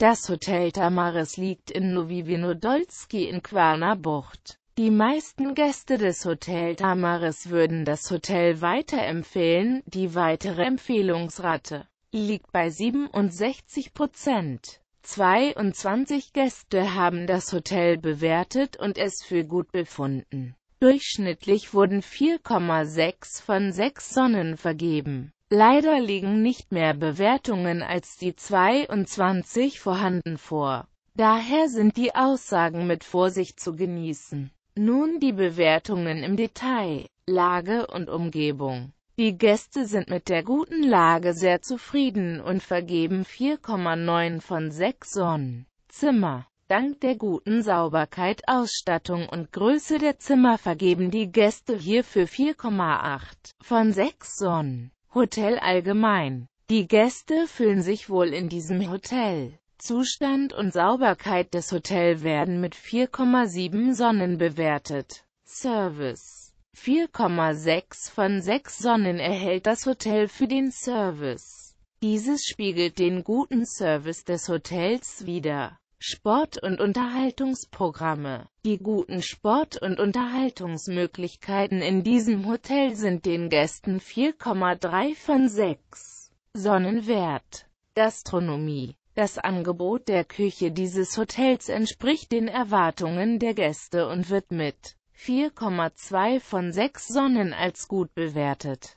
Das Hotel Tamaris liegt in Novivinodolski in Kwaner Bucht. Die meisten Gäste des Hotel Tamaris würden das Hotel weiterempfehlen, die weitere Empfehlungsrate liegt bei 67 Prozent. 22 Gäste haben das Hotel bewertet und es für gut befunden. Durchschnittlich wurden 4,6 von 6 Sonnen vergeben. Leider liegen nicht mehr Bewertungen als die 22 vorhanden vor. Daher sind die Aussagen mit Vorsicht zu genießen. Nun die Bewertungen im Detail, Lage und Umgebung. Die Gäste sind mit der guten Lage sehr zufrieden und vergeben 4,9 von 6 Sonnen. Zimmer Dank der guten Sauberkeit, Ausstattung und Größe der Zimmer vergeben die Gäste hierfür 4,8 von 6 Sonnen. Hotel allgemein. Die Gäste fühlen sich wohl in diesem Hotel. Zustand und Sauberkeit des Hotels werden mit 4,7 Sonnen bewertet. Service 4,6 von 6 Sonnen erhält das Hotel für den Service. Dieses spiegelt den guten Service des Hotels wider. Sport- und Unterhaltungsprogramme. Die guten Sport- und Unterhaltungsmöglichkeiten in diesem Hotel sind den Gästen 4,3 von 6 Sonnenwert. Gastronomie das Angebot der Küche dieses Hotels entspricht den Erwartungen der Gäste und wird mit 4,2 von 6 Sonnen als gut bewertet.